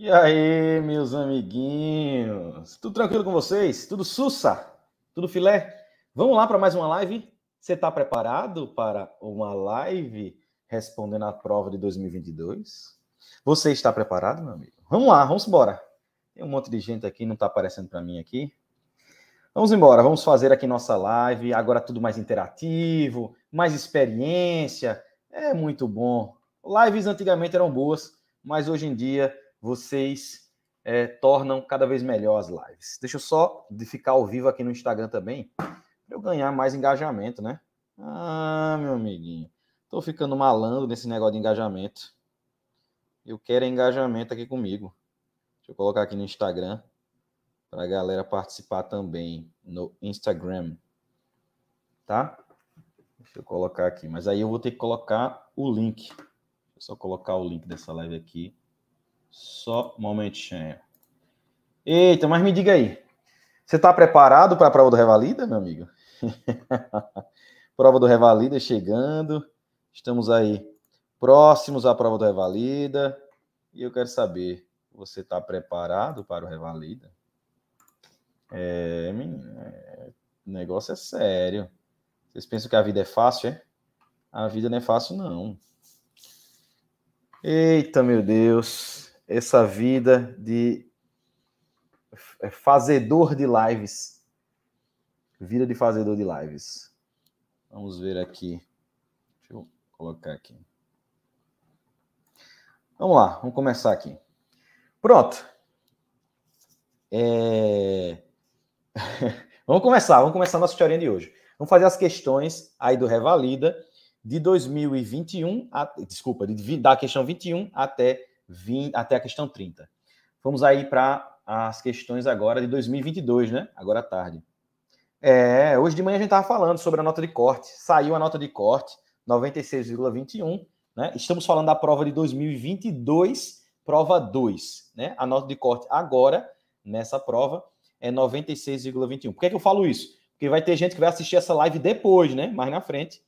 E aí, meus amiguinhos? Tudo tranquilo com vocês? Tudo sussa? Tudo filé? Vamos lá para mais uma live? Você está preparado para uma live respondendo à prova de 2022? Você está preparado, meu amigo? Vamos lá, vamos embora. Tem um monte de gente aqui, não está aparecendo para mim aqui. Vamos embora, vamos fazer aqui nossa live. Agora tudo mais interativo, mais experiência. É muito bom. Lives antigamente eram boas, mas hoje em dia vocês é, tornam cada vez melhor as lives. Deixa eu só ficar ao vivo aqui no Instagram também, para eu ganhar mais engajamento, né? Ah, meu amiguinho, tô ficando malando nesse negócio de engajamento. Eu quero é engajamento aqui comigo. Deixa eu colocar aqui no Instagram para a galera participar também no Instagram, tá? Deixa eu colocar aqui, mas aí eu vou ter que colocar o link. Deixa eu só colocar o link dessa live aqui. Só um momentinho. Eita, mas me diga aí. Você está preparado para a prova do Revalida, meu amigo? prova do Revalida chegando. Estamos aí próximos à prova do Revalida. E eu quero saber, você está preparado para o Revalida? É, menino, é, o negócio é sério. Vocês pensam que a vida é fácil, é? A vida não é fácil, não. Eita, meu Deus essa vida de fazedor de lives. Vida de fazedor de lives. Vamos ver aqui. Deixa eu colocar aqui. Vamos lá, vamos começar aqui. Pronto. É... vamos começar, vamos começar a nossa historinha de hoje. Vamos fazer as questões aí do Revalida de 2021, a... desculpa, de... da questão 21 até 20, até a questão 30. Vamos aí para as questões agora de 2022, né? Agora à tarde. É, hoje de manhã a gente estava falando sobre a nota de corte. Saiu a nota de corte, 96,21. Né? Estamos falando da prova de 2022, prova 2. Né? A nota de corte agora, nessa prova, é 96,21. Por que, é que eu falo isso? Porque vai ter gente que vai assistir essa live depois, né? Mais na frente.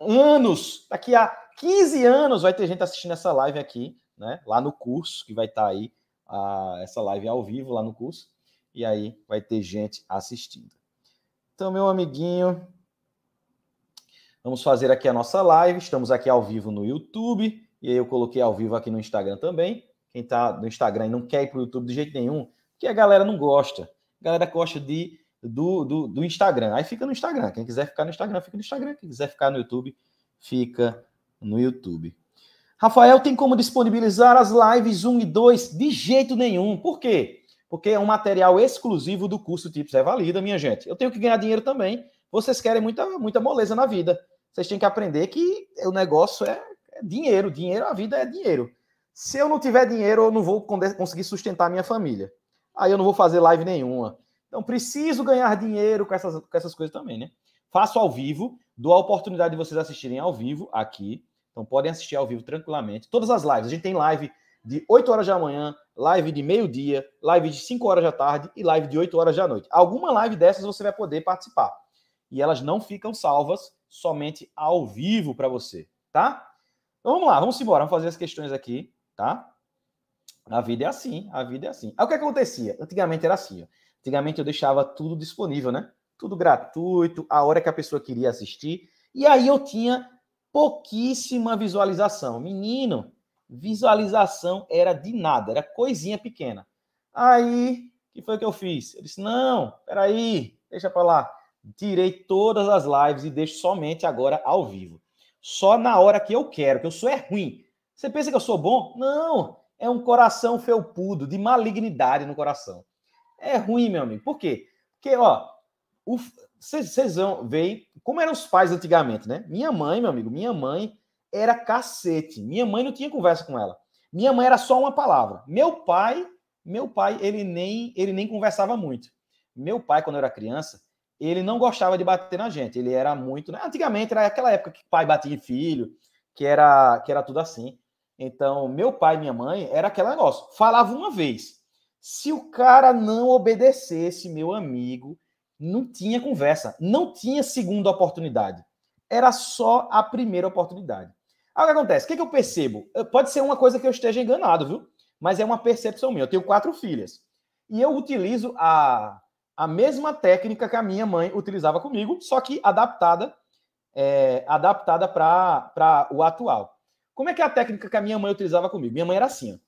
Anos, daqui a 15 anos vai ter gente assistindo essa live aqui né? Lá no curso, que vai estar tá aí a, essa live ao vivo lá no curso. E aí vai ter gente assistindo. Então, meu amiguinho, vamos fazer aqui a nossa live. Estamos aqui ao vivo no YouTube. E aí eu coloquei ao vivo aqui no Instagram também. Quem está no Instagram e não quer ir para o YouTube de jeito nenhum, porque a galera não gosta. A galera gosta de, do, do, do Instagram. Aí fica no Instagram. Quem quiser ficar no Instagram, fica no Instagram. Quem quiser ficar no YouTube, fica no YouTube. Rafael, tem como disponibilizar as lives 1 e 2? De jeito nenhum. Por quê? Porque é um material exclusivo do curso Tips é Valida, minha gente. Eu tenho que ganhar dinheiro também. Vocês querem muita, muita moleza na vida. Vocês têm que aprender que o negócio é, é dinheiro. Dinheiro, a vida é dinheiro. Se eu não tiver dinheiro, eu não vou conseguir sustentar minha família. Aí eu não vou fazer live nenhuma. Então preciso ganhar dinheiro com essas, com essas coisas também, né? Faço ao vivo, dou a oportunidade de vocês assistirem ao vivo aqui então podem assistir ao vivo tranquilamente. Todas as lives. A gente tem live de 8 horas da manhã, live de meio-dia, live de 5 horas da tarde e live de 8 horas da noite. Alguma live dessas você vai poder participar. E elas não ficam salvas, somente ao vivo para você, tá? Então vamos lá, vamos embora, vamos fazer as questões aqui, tá? A vida é assim, a vida é assim. Aí o que acontecia? Antigamente era assim, ó. Antigamente eu deixava tudo disponível, né? Tudo gratuito, a hora que a pessoa queria assistir. E aí eu tinha pouquíssima visualização. Menino, visualização era de nada, era coisinha pequena. Aí, o que foi que eu fiz? Eu disse: não, peraí, deixa para lá. Tirei todas as lives e deixo somente agora ao vivo. Só na hora que eu quero, que eu sou é ruim. Você pensa que eu sou bom? Não, é um coração felpudo, de malignidade no coração. É ruim, meu amigo. Por quê? Porque, ó, vocês vão ver como eram os pais antigamente, né? Minha mãe, meu amigo, minha mãe era cacete. Minha mãe não tinha conversa com ela. Minha mãe era só uma palavra. Meu pai, meu pai, ele nem, ele nem conversava muito. Meu pai, quando eu era criança, ele não gostava de bater na gente. Ele era muito. Né? Antigamente era aquela época que pai batia em filho, que era, que era tudo assim. Então, meu pai e minha mãe era aquele negócio. Falava uma vez. Se o cara não obedecesse, meu amigo, não tinha conversa, não tinha segunda oportunidade. Era só a primeira oportunidade. Aí o que acontece? O que, é que eu percebo? Eh, pode ser uma coisa que eu esteja enganado, viu? Mas é uma percepção minha. Eu tenho quatro filhas. E eu utilizo a, a mesma técnica que a minha mãe utilizava comigo, só que adaptada é, adaptada para o atual. Como é que é a técnica que a minha mãe utilizava comigo? Minha mãe era assim, ó.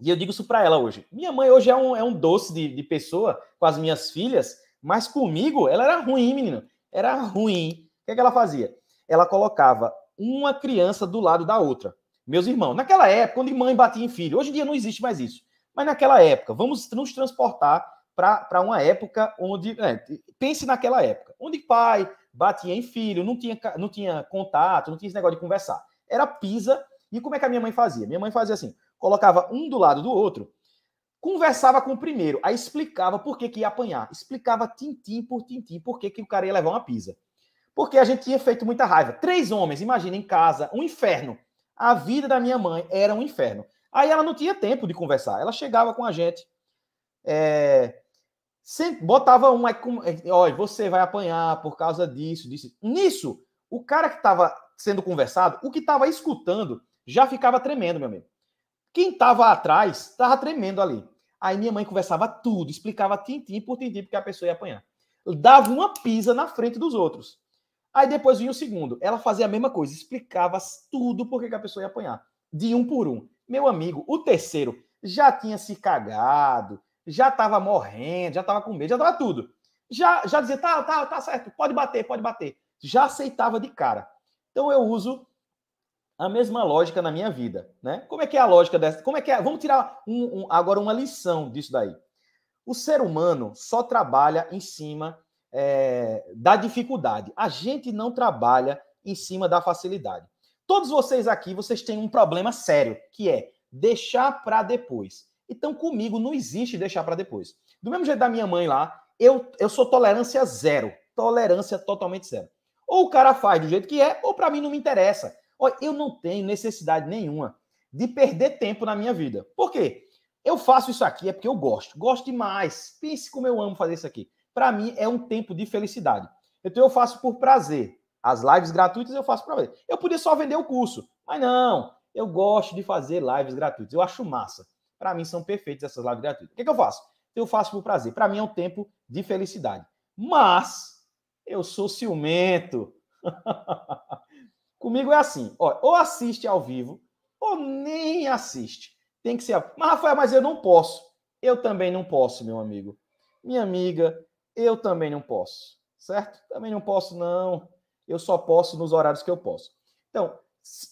E eu digo isso para ela hoje. Minha mãe hoje é um, é um doce de, de pessoa com as minhas filhas, mas comigo, ela era ruim, menino. Era ruim. O que, é que ela fazia? Ela colocava uma criança do lado da outra. Meus irmãos, naquela época, quando mãe batia em filho, hoje em dia não existe mais isso. Mas naquela época, vamos nos transportar para uma época onde. É, pense naquela época, onde pai batia em filho, não tinha, não tinha contato, não tinha esse negócio de conversar. Era pisa. E como é que a minha mãe fazia? Minha mãe fazia assim: colocava um do lado do outro Conversava com o primeiro, aí explicava por que, que ia apanhar. Explicava tintim por tintim por que, que o cara ia levar uma pisa. Porque a gente tinha feito muita raiva. Três homens, imagina, em casa, um inferno. A vida da minha mãe era um inferno. Aí ela não tinha tempo de conversar. Ela chegava com a gente, é, botava um, é, é, olha, você vai apanhar por causa disso, disso. Nisso, o cara que estava sendo conversado, o que estava escutando, já ficava tremendo, meu amigo. Quem estava atrás estava tremendo ali. Aí minha mãe conversava tudo, explicava tintim por tintim, porque a pessoa ia apanhar. Dava uma pisa na frente dos outros. Aí depois vinha o segundo. Ela fazia a mesma coisa, explicava tudo porque a pessoa ia apanhar. De um por um. Meu amigo, o terceiro já tinha se cagado, já estava morrendo, já estava com medo, já estava tudo. Já, já dizia, tá, tá, tá certo, pode bater, pode bater. Já aceitava de cara. Então eu uso a mesma lógica na minha vida, né? Como é que é a lógica dessa? Como é que é? Vamos tirar um, um, agora uma lição disso daí. O ser humano só trabalha em cima é, da dificuldade. A gente não trabalha em cima da facilidade. Todos vocês aqui, vocês têm um problema sério, que é deixar para depois. Então, comigo não existe deixar para depois. Do mesmo jeito da minha mãe lá, eu, eu sou tolerância zero. Tolerância totalmente zero. Ou o cara faz do jeito que é, ou para mim não me interessa eu não tenho necessidade nenhuma de perder tempo na minha vida. Por quê? Eu faço isso aqui é porque eu gosto. Gosto demais. Pense como eu amo fazer isso aqui. Para mim é um tempo de felicidade. Então eu faço por prazer. As lives gratuitas eu faço por prazer. Eu podia só vender o curso, mas não. Eu gosto de fazer lives gratuitas. Eu acho massa. Para mim são perfeitas essas lives gratuitas. O que, é que eu faço? Então, eu faço por prazer. Para mim é um tempo de felicidade. Mas eu sou ciumento. Comigo é assim, ó, ou assiste ao vivo, ou nem assiste. Tem que ser. Mas, Rafael, mas eu não posso. Eu também não posso, meu amigo. Minha amiga, eu também não posso. Certo? Também não posso, não. Eu só posso nos horários que eu posso. Então,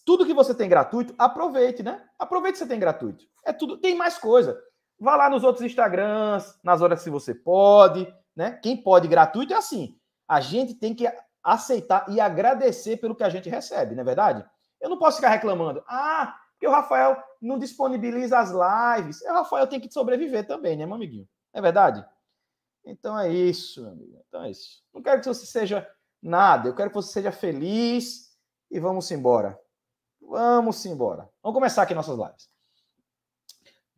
tudo que você tem gratuito, aproveite, né? Aproveite que você tem gratuito. É tudo, tem mais coisa. Vá lá nos outros Instagrams, nas horas que você pode, né? Quem pode gratuito é assim. A gente tem que aceitar e agradecer pelo que a gente recebe, não é verdade? Eu não posso ficar reclamando. Ah, porque o Rafael não disponibiliza as lives. É, o Rafael tem que sobreviver também, né, meu amiguinho? É verdade? Então é isso, meu amigo. Então é isso. Não quero que você seja nada. Eu quero que você seja feliz e vamos embora. Vamos embora. Vamos começar aqui nossas lives.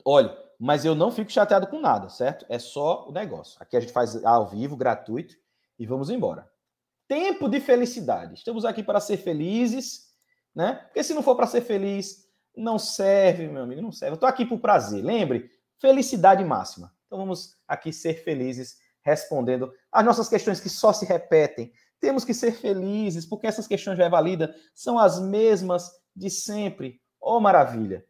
Olha, mas eu não fico chateado com nada, certo? É só o negócio. Aqui a gente faz ao vivo, gratuito e vamos embora. Tempo de felicidade. Estamos aqui para ser felizes, né? Porque se não for para ser feliz, não serve, meu amigo, não serve. Eu estou aqui por prazer. Lembre, felicidade máxima. Então vamos aqui ser felizes respondendo as nossas questões que só se repetem. Temos que ser felizes, porque essas questões já é valida são as mesmas de sempre. Oh, maravilha!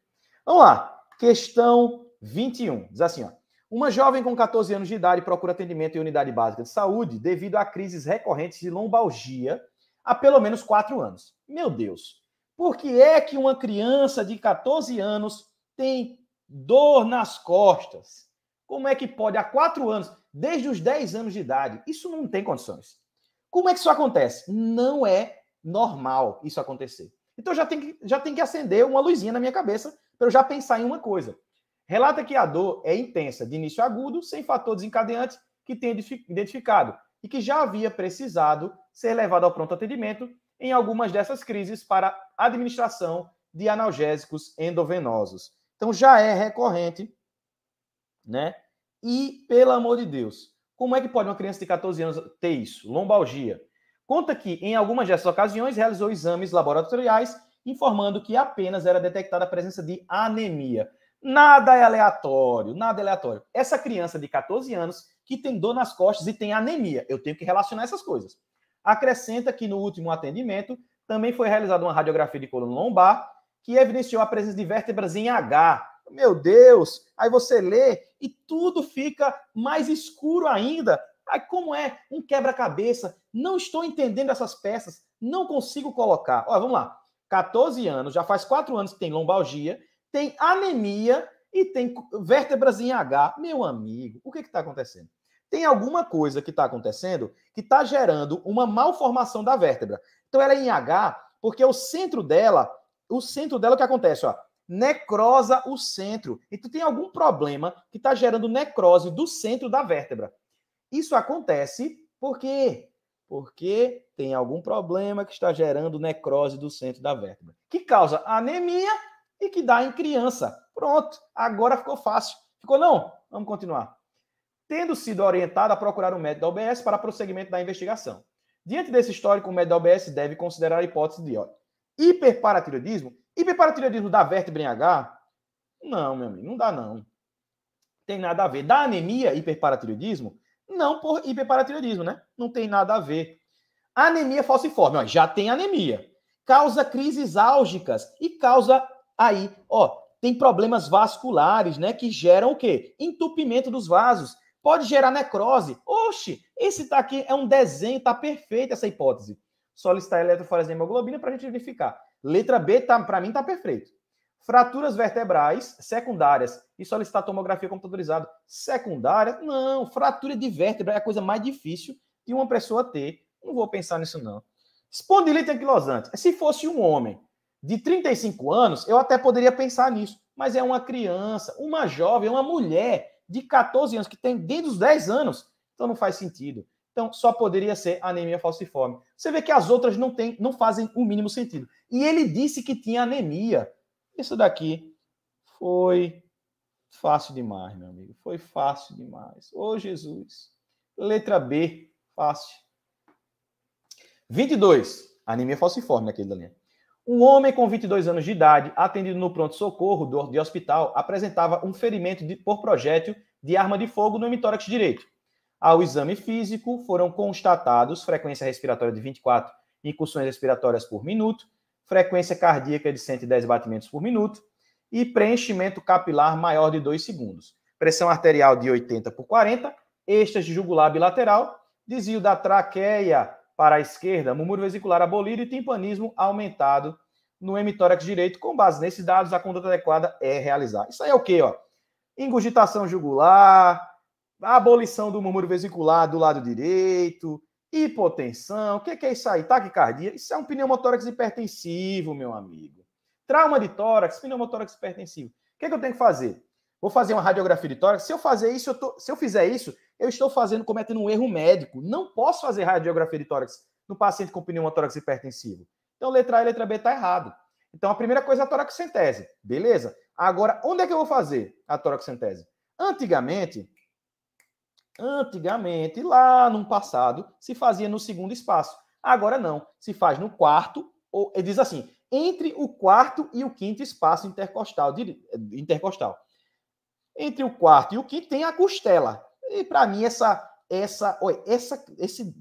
Vamos lá, questão 21. Diz assim, ó. Uma jovem com 14 anos de idade procura atendimento em unidade básica de saúde devido a crises recorrentes de lombalgia há pelo menos 4 anos. Meu Deus! Por que é que uma criança de 14 anos tem dor nas costas? Como é que pode, há 4 anos, desde os 10 anos de idade? Isso não tem condições. Como é que isso acontece? Não é normal isso acontecer. Então já tem que, já tem que acender uma luzinha na minha cabeça para eu já pensar em uma coisa. Relata que a dor é intensa, de início agudo, sem fator desencadeante que tenha identificado e que já havia precisado ser levado ao pronto atendimento em algumas dessas crises para administração de analgésicos endovenosos. Então já é recorrente, né? E pelo amor de Deus, como é que pode uma criança de 14 anos ter isso? Lombalgia. Conta que em algumas dessas ocasiões realizou exames laboratoriais informando que apenas era detectada a presença de anemia. Nada é aleatório, nada é aleatório. Essa criança de 14 anos que tem dor nas costas e tem anemia, eu tenho que relacionar essas coisas. Acrescenta que no último atendimento também foi realizada uma radiografia de coluna lombar que evidenciou a presença de vértebras em H. Meu Deus! Aí você lê e tudo fica mais escuro ainda. Aí como é um quebra-cabeça? Não estou entendendo essas peças, não consigo colocar. Olha, vamos lá. 14 anos, já faz 4 anos que tem lombalgia tem anemia e tem vértebras em H. Meu amigo, o que está acontecendo? Tem alguma coisa que está acontecendo que está gerando uma malformação da vértebra. Então ela é em H porque é o centro dela, o centro dela o que acontece, ó, necrosa o centro. Então tem algum problema que está gerando necrose do centro da vértebra. Isso acontece porque, Porque tem algum problema que está gerando necrose do centro da vértebra, que causa anemia e que dá em criança. Pronto, agora ficou fácil. Ficou não? Vamos continuar. Tendo sido orientado a procurar um médico da OBS para prosseguimento da investigação. Diante desse histórico, o médico da OBS deve considerar a hipótese de ó, hiperparatiroidismo. Hiperparatiroidismo dá vértebra em H? Não, meu amigo, não dá não. Tem nada a ver. Dá anemia hiperparatiroidismo? Não por hiperparatiroidismo, né? Não tem nada a ver. Anemia falciforme, ó, já tem anemia. Causa crises álgicas e causa Aí, ó, tem problemas vasculares, né, que geram o quê? Entupimento dos vasos. Pode gerar necrose. Oxe, esse tá aqui é um desenho, tá perfeito essa hipótese. Solicitar eletroforese de hemoglobina para a gente verificar. Letra B, tá, para mim, tá perfeito. Fraturas vertebrais secundárias e solicitar tomografia computadorizada secundária? Não, fratura de vértebra é a coisa mais difícil de uma pessoa ter. Não vou pensar nisso, não. Espondilite anquilosante. Se fosse um homem, de 35 anos, eu até poderia pensar nisso, mas é uma criança, uma jovem, uma mulher de 14 anos, que tem desde os 10 anos, então não faz sentido. Então só poderia ser anemia falciforme. Você vê que as outras não, tem, não fazem o mínimo sentido. E ele disse que tinha anemia. Isso daqui foi fácil demais, meu amigo. Foi fácil demais. Ô oh, Jesus. Letra B, fácil. 22. Anemia falciforme naquele da linha. Um homem com 22 anos de idade, atendido no pronto-socorro de hospital, apresentava um ferimento de, por projétil de arma de fogo no hemitórax direito. Ao exame físico, foram constatados frequência respiratória de 24 incursões respiratórias por minuto, frequência cardíaca de 110 batimentos por minuto e preenchimento capilar maior de 2 segundos. Pressão arterial de 80 por 40, êxtase jugular bilateral, desvio da traqueia para a esquerda, murmúrio vesicular abolido e timpanismo aumentado no hemitórax direito. Com base nesses dados, a conduta adequada é realizar. Isso aí é o quê? Ó? Ingurgitação jugular, abolição do murmúrio vesicular do lado direito, hipotensão. O que é, que é isso aí? Taquicardia. Isso é um pneumotórax hipertensivo, meu amigo. Trauma de tórax, pneumotórax hipertensivo. O que, que eu tenho que fazer? Vou fazer uma radiografia de tórax. Se eu fazer isso, eu tô, se eu fizer isso, eu estou fazendo, cometendo um erro médico. Não posso fazer radiografia de tórax no paciente com pneumotórax hipertensivo. Então, letra A e letra B está errado. Então, a primeira coisa é a toracocentese. Beleza? Agora, onde é que eu vou fazer a toracocentese? Antigamente, antigamente, lá no passado, se fazia no segundo espaço. Agora não, se faz no quarto, ou ele diz assim, entre o quarto e o quinto espaço intercostal. intercostal. Entre o quarto e o quinto tem a costela. E para mim, essa, essa, essa, esse,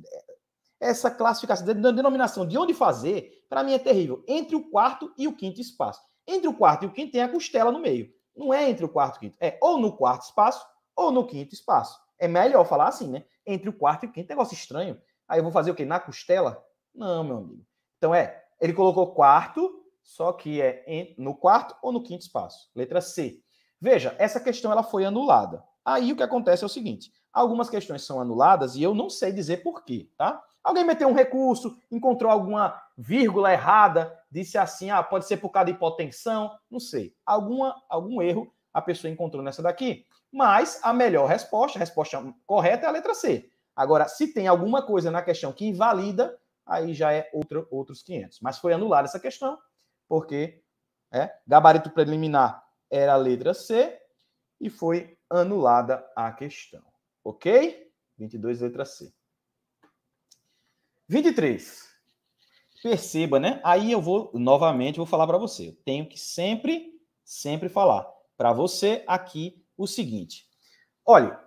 essa classificação, da denominação de onde fazer, para mim é terrível. Entre o quarto e o quinto espaço. Entre o quarto e o quinto tem a costela no meio. Não é entre o quarto e o quinto. É ou no quarto espaço ou no quinto espaço. É melhor falar assim, né? Entre o quarto e o quinto. Negócio estranho. Aí eu vou fazer o quê? Na costela? Não, meu amigo. Então é, ele colocou quarto, só que é no quarto ou no quinto espaço. Letra C. Veja, essa questão ela foi anulada. Aí o que acontece é o seguinte: algumas questões são anuladas e eu não sei dizer por quê, tá? Alguém meteu um recurso, encontrou alguma vírgula errada, disse assim: ah, pode ser por causa de hipotensão, não sei. Alguma, algum erro a pessoa encontrou nessa daqui. Mas a melhor resposta, a resposta correta é a letra C. Agora, se tem alguma coisa na questão que invalida, aí já é outro, outros 500. Mas foi anulada essa questão, porque é, gabarito preliminar era a letra C e foi anulada a questão. Ok? 22, letra C. 23. Perceba, né? Aí eu vou, novamente, vou falar para você. Eu tenho que sempre, sempre falar para você aqui o seguinte. Olha,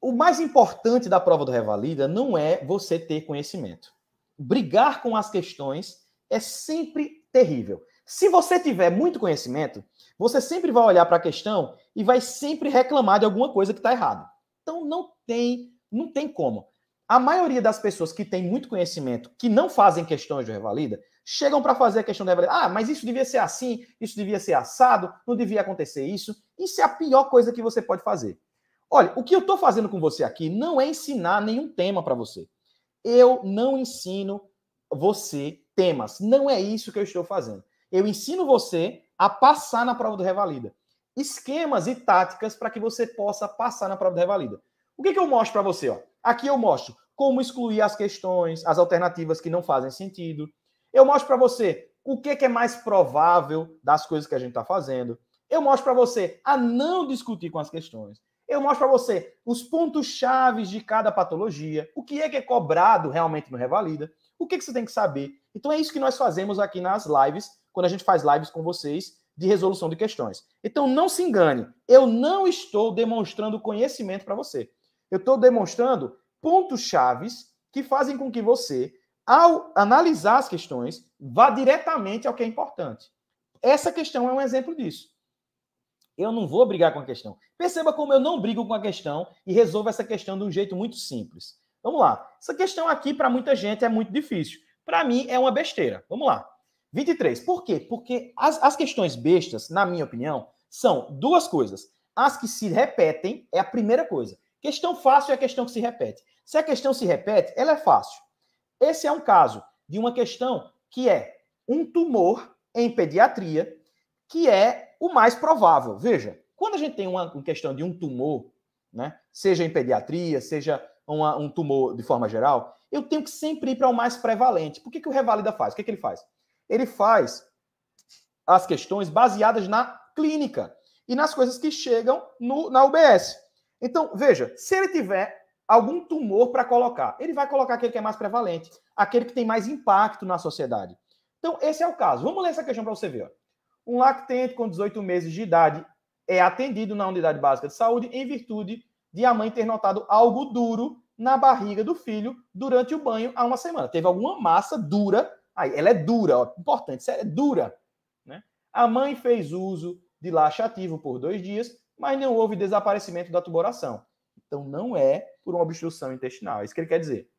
o mais importante da prova do Revalida não é você ter conhecimento. Brigar com as questões é sempre terrível. Se você tiver muito conhecimento, você sempre vai olhar para a questão e vai sempre reclamar de alguma coisa que está errado. Então não tem, não tem como. A maioria das pessoas que tem muito conhecimento, que não fazem questões de revalida, chegam para fazer a questão de revalida. Ah, mas isso devia ser assim, isso devia ser assado, não devia acontecer isso. Isso é a pior coisa que você pode fazer. Olha, o que eu estou fazendo com você aqui não é ensinar nenhum tema para você. Eu não ensino você temas. Não é isso que eu estou fazendo eu ensino você a passar na prova do Revalida. Esquemas e táticas para que você possa passar na prova do Revalida. O que, que eu mostro para você? Ó? Aqui eu mostro como excluir as questões, as alternativas que não fazem sentido. Eu mostro para você o que, que é mais provável das coisas que a gente está fazendo. Eu mostro para você a não discutir com as questões. Eu mostro para você os pontos chaves de cada patologia, o que é que é cobrado realmente no Revalida, o que, que você tem que saber. Então é isso que nós fazemos aqui nas lives quando a gente faz lives com vocês de resolução de questões. Então não se engane, eu não estou demonstrando conhecimento para você. Eu estou demonstrando pontos chaves que fazem com que você, ao analisar as questões, vá diretamente ao que é importante. Essa questão é um exemplo disso. Eu não vou brigar com a questão. Perceba como eu não brigo com a questão e resolvo essa questão de um jeito muito simples. Vamos lá. Essa questão aqui, para muita gente, é muito difícil. Para mim, é uma besteira. Vamos lá. 23. Por quê? Porque as, as questões bestas, na minha opinião, são duas coisas. As que se repetem é a primeira coisa. Questão fácil é a questão que se repete. Se a questão se repete, ela é fácil. Esse é um caso de uma questão que é um tumor em pediatria, que é o mais provável. Veja, quando a gente tem uma, uma questão de um tumor, né, seja em pediatria, seja uma, um tumor de forma geral, eu tenho que sempre ir para o mais prevalente. Por que, que o Revalida faz? O que, que ele faz? Ele faz as questões baseadas na clínica e nas coisas que chegam no, na UBS. Então, veja, se ele tiver algum tumor para colocar, ele vai colocar aquele que é mais prevalente, aquele que tem mais impacto na sociedade. Então, esse é o caso. Vamos ler essa questão para você ver. Ó. Um lactente com 18 meses de idade é atendido na unidade básica de saúde em virtude de a mãe ter notado algo duro na barriga do filho durante o banho há uma semana. Teve alguma massa dura Aí, ela é dura, ó, importante, é dura. Né? A mãe fez uso de laxativo por dois dias, mas não houve desaparecimento da tuboração. Então, não é por uma obstrução intestinal. É isso que ele quer dizer.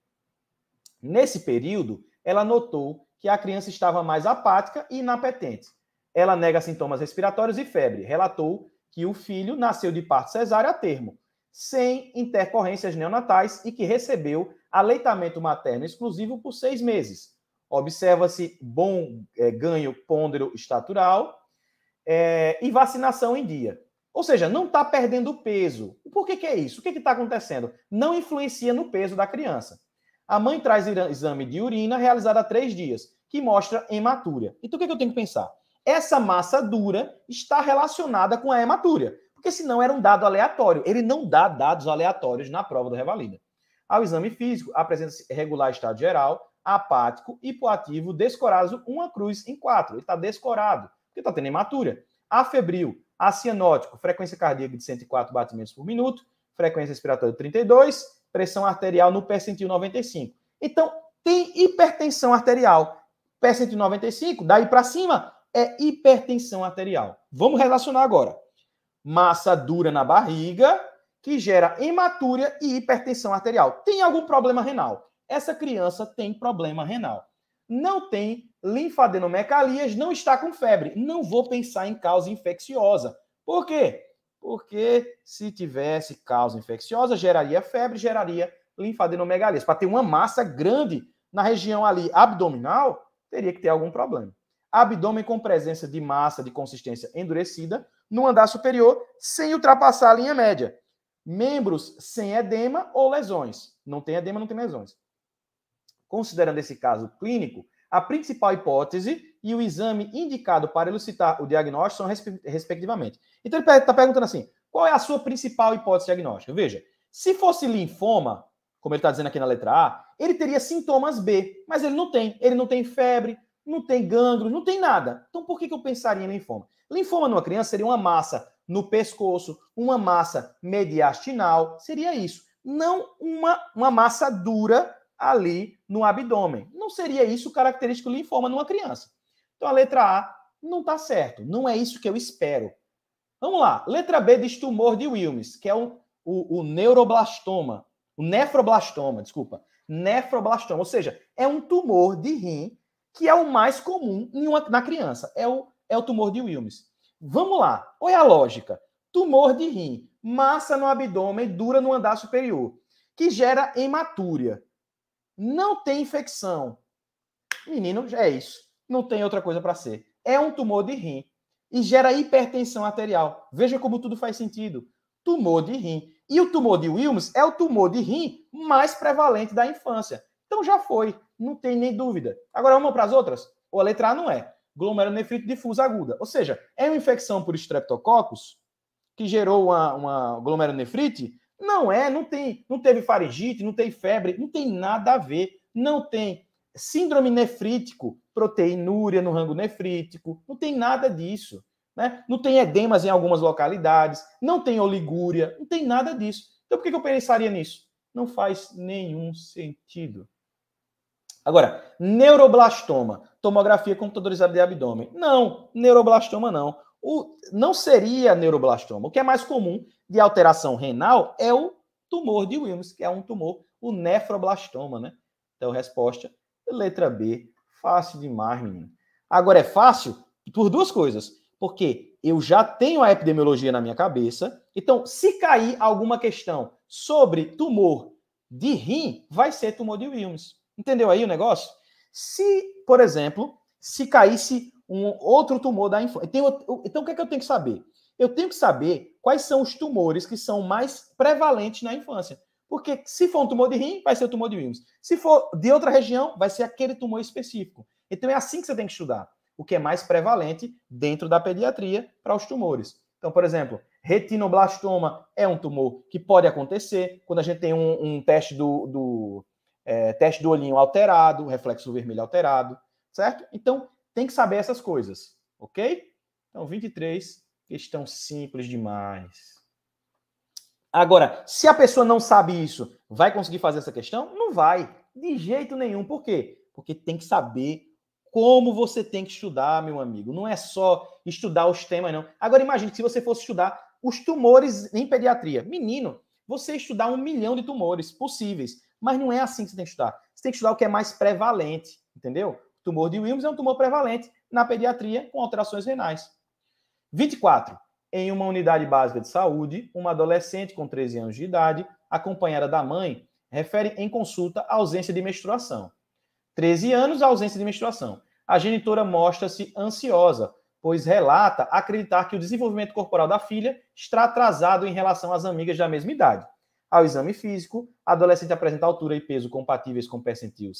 Nesse período, ela notou que a criança estava mais apática e inapetente. Ela nega sintomas respiratórios e febre. Relatou que o filho nasceu de parto cesárea a termo, sem intercorrências neonatais e que recebeu aleitamento materno exclusivo por seis meses. Observa-se bom é, ganho pôndero estatural é, e vacinação em dia. Ou seja, não está perdendo peso. Por que, que é isso? O que está acontecendo? Não influencia no peso da criança. A mãe traz exame de urina realizado há três dias, que mostra hematúria. Então, o que, que eu tenho que pensar? Essa massa dura está relacionada com a hematúria, porque senão era um dado aleatório. Ele não dá dados aleatórios na prova do Revalida. Ao exame físico, apresenta-se regular estado geral, apático, hipoativo, descorado uma cruz em quatro. Ele está descorado, porque está tendo hematura. Afebril, acianótico, frequência cardíaca de 104 batimentos por minuto, frequência respiratória de 32, pressão arterial no percentil 95. Então, tem hipertensão arterial. Percentil 95, daí para cima, é hipertensão arterial. Vamos relacionar agora. Massa dura na barriga, que gera hematúria e hipertensão arterial. Tem algum problema renal? essa criança tem problema renal. Não tem linfadenomecalias, não está com febre. Não vou pensar em causa infecciosa. Por quê? Porque se tivesse causa infecciosa, geraria febre, geraria linfadenomegalias. Para ter uma massa grande na região ali abdominal, teria que ter algum problema. Abdômen com presença de massa de consistência endurecida no andar superior, sem ultrapassar a linha média. Membros sem edema ou lesões. Não tem edema, não tem lesões considerando esse caso clínico, a principal hipótese e o exame indicado para elucidar o diagnóstico são respectivamente. Então ele está perguntando assim: qual é a sua principal hipótese diagnóstica? Veja, se fosse linfoma, como ele está dizendo aqui na letra A, ele teria sintomas B, mas ele não tem. Ele não tem febre, não tem gangro, não tem nada. Então por que, que eu pensaria em linfoma? Linfoma numa criança seria uma massa no pescoço, uma massa mediastinal, seria isso. Não uma, uma massa dura ali no abdômen. Não seria isso característico linfoma numa criança. Então a letra A não está certo, não é isso que eu espero. Vamos lá, letra B diz tumor de Wilms, que é o, o, o neuroblastoma, o nefroblastoma, desculpa, nefroblastoma, ou seja, é um tumor de rim que é o mais comum uma, na criança, é o, é o tumor de Wilms. Vamos lá, olha é a lógica. Tumor de rim, massa no abdômen dura no andar superior, que gera hematúria não tem infecção. Menino, é isso. Não tem outra coisa para ser. É um tumor de rim e gera hipertensão arterial. Veja como tudo faz sentido. Tumor de rim. E o tumor de Wilms é o tumor de rim mais prevalente da infância. Então já foi, não tem nem dúvida. Agora, uma para as outras? Ou a letra A não é. Glomerulonefrite difusa aguda. Ou seja, é uma infecção por estreptococcus que gerou uma, uma glomerulonefrite não é, não tem, não teve faringite, não tem febre, não tem nada a ver, não tem síndrome nefrítico, proteinúria no rango nefrítico, não tem nada disso, né? Não tem edemas em algumas localidades, não tem oligúria, não tem nada disso. Então por que eu pensaria nisso? Não faz nenhum sentido. Agora, neuroblastoma, tomografia computadorizada de abdômen. Não, neuroblastoma não. O, não seria neuroblastoma. O que é mais comum de alteração renal é o tumor de Wilms, que é um tumor, o nefroblastoma, né? Então, resposta, letra B. Fácil demais, menino. Agora, é fácil por duas coisas. Porque eu já tenho a epidemiologia na minha cabeça. Então, se cair alguma questão sobre tumor de rim, vai ser tumor de Wilms. Entendeu aí o negócio? Se, por exemplo, se caísse um outro tumor da infância. Então, o que, é que eu tenho que saber? Eu tenho que saber quais são os tumores que são mais prevalentes na infância. Porque se for um tumor de rim, vai ser o tumor de Wilms. Se for de outra região, vai ser aquele tumor específico. Então, é assim que você tem que estudar. O que é mais prevalente dentro da pediatria para os tumores. Então, por exemplo, retinoblastoma é um tumor que pode acontecer quando a gente tem um, um teste do, do é, teste do olhinho alterado, reflexo vermelho alterado, certo? Então, tem que saber essas coisas, ok? Então, 23, questão simples demais. Agora, se a pessoa não sabe isso, vai conseguir fazer essa questão? Não vai, de jeito nenhum. Por quê? Porque tem que saber como você tem que estudar, meu amigo. Não é só estudar os temas, não. Agora, imagine que se você fosse estudar os tumores em pediatria. Menino, você estudar um milhão de tumores possíveis. Mas não é assim que você tem que estudar. Você tem que estudar o que é mais prevalente, entendeu? Tumor de Wilms é um tumor prevalente na pediatria com alterações renais. 24. Em uma unidade básica de saúde, uma adolescente com 13 anos de idade, acompanhada da mãe, refere em consulta ausência de menstruação. 13 anos, ausência de menstruação. A genitora mostra-se ansiosa, pois relata acreditar que o desenvolvimento corporal da filha está atrasado em relação às amigas da mesma idade. Ao exame físico, a adolescente apresenta altura e peso compatíveis com percentil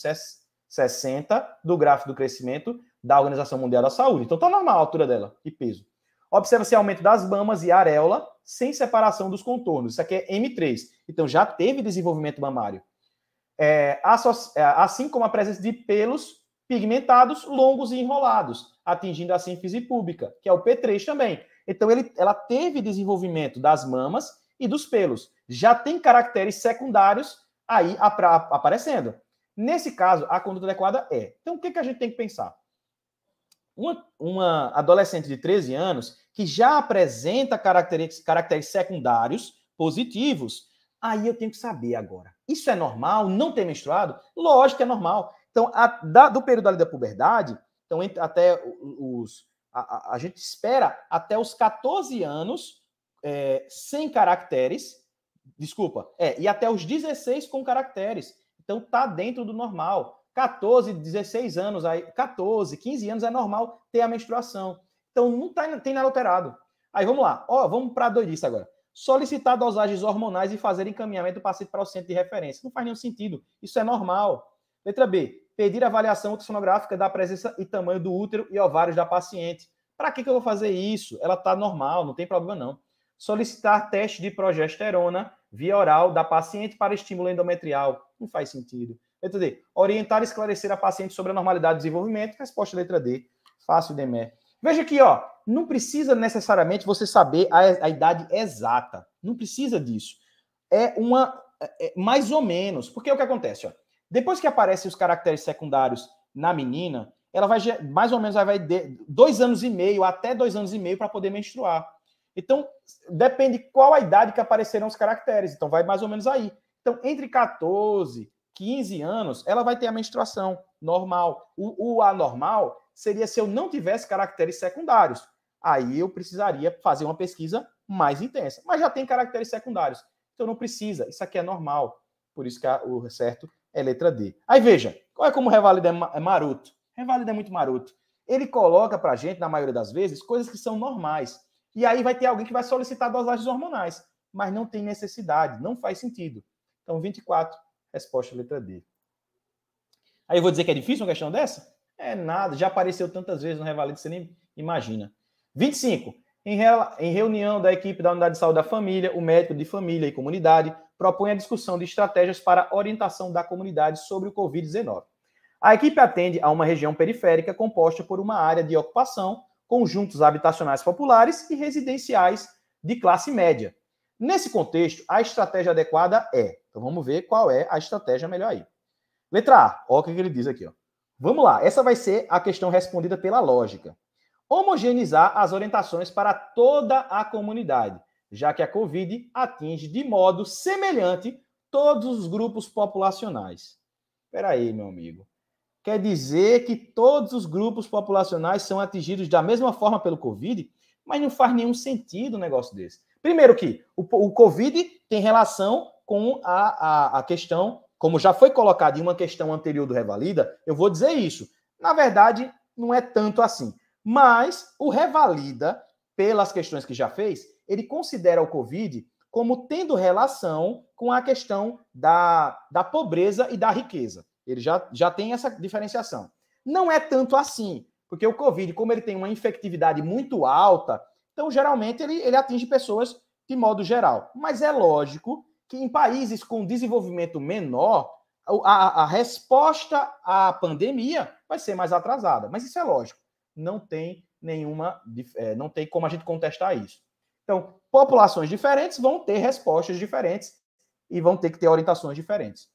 60 do gráfico do crescimento da Organização Mundial da Saúde. Então está normal a altura dela e peso. Observa-se aumento das mamas e areola sem separação dos contornos. Isso aqui é M3. Então já teve desenvolvimento mamário. É, é, assim como a presença de pelos pigmentados, longos e enrolados, atingindo a síntese pública, que é o P3 também. Então ele, ela teve desenvolvimento das mamas e dos pelos. Já tem caracteres secundários aí aparecendo. Nesse caso, a conduta adequada é. Então, o que, que a gente tem que pensar? Uma, uma adolescente de 13 anos que já apresenta caracteres, caracteres secundários positivos, aí eu tenho que saber agora. Isso é normal? Não ter menstruado? Lógico que é normal. Então, a, da, do período da puberdade, então até os. A, a, a gente espera até os 14 anos é, sem caracteres. Desculpa. É, e até os 16 com caracteres. Então tá dentro do normal. 14, 16 anos, aí 14, 15 anos é normal ter a menstruação. Então não tá, tem nada alterado. Aí vamos lá. Ó, vamos para a doidice agora. Solicitar dosagens hormonais e fazer encaminhamento do paciente para o centro de referência. Não faz nenhum sentido. Isso é normal. Letra B. Pedir avaliação ultrassonográfica da presença e tamanho do útero e ovários da paciente. Para que, que eu vou fazer isso? Ela está normal, não tem problema não. Solicitar teste de progesterona via oral da paciente para estímulo endometrial. Não faz sentido. Letra D. Orientar e esclarecer a paciente sobre a normalidade do desenvolvimento. Resposta letra D. Fácil, Demer. Veja aqui, ó. Não precisa necessariamente você saber a, a idade exata. Não precisa disso. É uma. É, é mais ou menos. Porque o que acontece, ó. Depois que aparecem os caracteres secundários na menina, ela vai mais ou menos ela vai de dois anos e meio até dois anos e meio para poder menstruar. Então, depende qual a idade que aparecerão os caracteres. Então, vai mais ou menos aí. Então, entre 14 15 anos, ela vai ter a menstruação normal. O, o anormal seria se eu não tivesse caracteres secundários. Aí eu precisaria fazer uma pesquisa mais intensa. Mas já tem caracteres secundários. Então não precisa. Isso aqui é normal. Por isso que o certo é letra D. Aí veja, qual é como o Revalida é, é maroto? Revalida é muito maroto. Ele coloca para gente, na maioria das vezes, coisas que são normais. E aí vai ter alguém que vai solicitar dosagens hormonais, mas não tem necessidade, não faz sentido. Então, 24, resposta letra D. Aí eu vou dizer que é difícil uma questão dessa? É nada, já apareceu tantas vezes no Revalide, você nem imagina. 25. Em, em reunião da equipe da Unidade de Saúde da Família, o médico de família e comunidade propõe a discussão de estratégias para orientação da comunidade sobre o Covid-19. A equipe atende a uma região periférica composta por uma área de ocupação, conjuntos habitacionais populares e residenciais de classe média. Nesse contexto, a estratégia adequada é. Então vamos ver qual é a estratégia melhor aí. Letra A, olha o que ele diz aqui. Ó. Vamos lá, essa vai ser a questão respondida pela lógica. Homogeneizar as orientações para toda a comunidade, já que a Covid atinge de modo semelhante todos os grupos populacionais. Espera aí, meu amigo quer dizer que todos os grupos populacionais são atingidos da mesma forma pelo Covid, mas não faz nenhum sentido um negócio desse. Primeiro que o, o Covid tem relação com a, a, a questão, como já foi colocado em uma questão anterior do Revalida, eu vou dizer isso. Na verdade, não é tanto assim. Mas o Revalida, pelas questões que já fez, ele considera o Covid como tendo relação com a questão da, da pobreza e da riqueza. Ele já, já tem essa diferenciação. Não é tanto assim, porque o Covid, como ele tem uma infectividade muito alta, então geralmente ele, ele atinge pessoas de modo geral. Mas é lógico que em países com desenvolvimento menor, a, a resposta à pandemia vai ser mais atrasada. Mas isso é lógico. Não tem nenhuma. É, não tem como a gente contestar isso. Então, populações diferentes vão ter respostas diferentes e vão ter que ter orientações diferentes.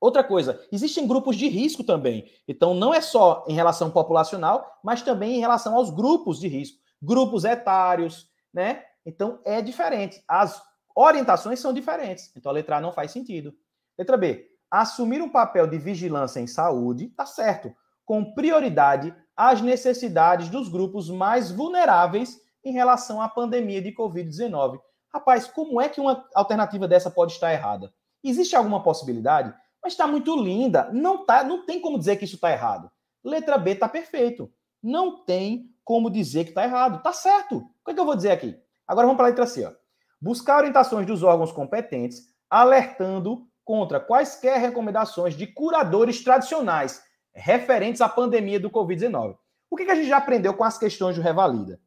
Outra coisa, existem grupos de risco também. Então, não é só em relação populacional, mas também em relação aos grupos de risco, grupos etários, né? Então, é diferente. As orientações são diferentes. Então, a letra A não faz sentido. Letra B, assumir um papel de vigilância em saúde, tá certo, com prioridade às necessidades dos grupos mais vulneráveis em relação à pandemia de Covid-19. Rapaz, como é que uma alternativa dessa pode estar errada? Existe alguma possibilidade? mas está muito linda. Não tá, não tem como dizer que isso está errado. Letra B está perfeito. Não tem como dizer que está errado. Está certo. O que, é que, eu vou dizer aqui? Agora vamos para a letra C. Ó. Buscar orientações dos órgãos competentes, alertando contra quaisquer recomendações de curadores tradicionais referentes à pandemia do Covid-19. O que, que, a gente já aprendeu com as questões de revalida?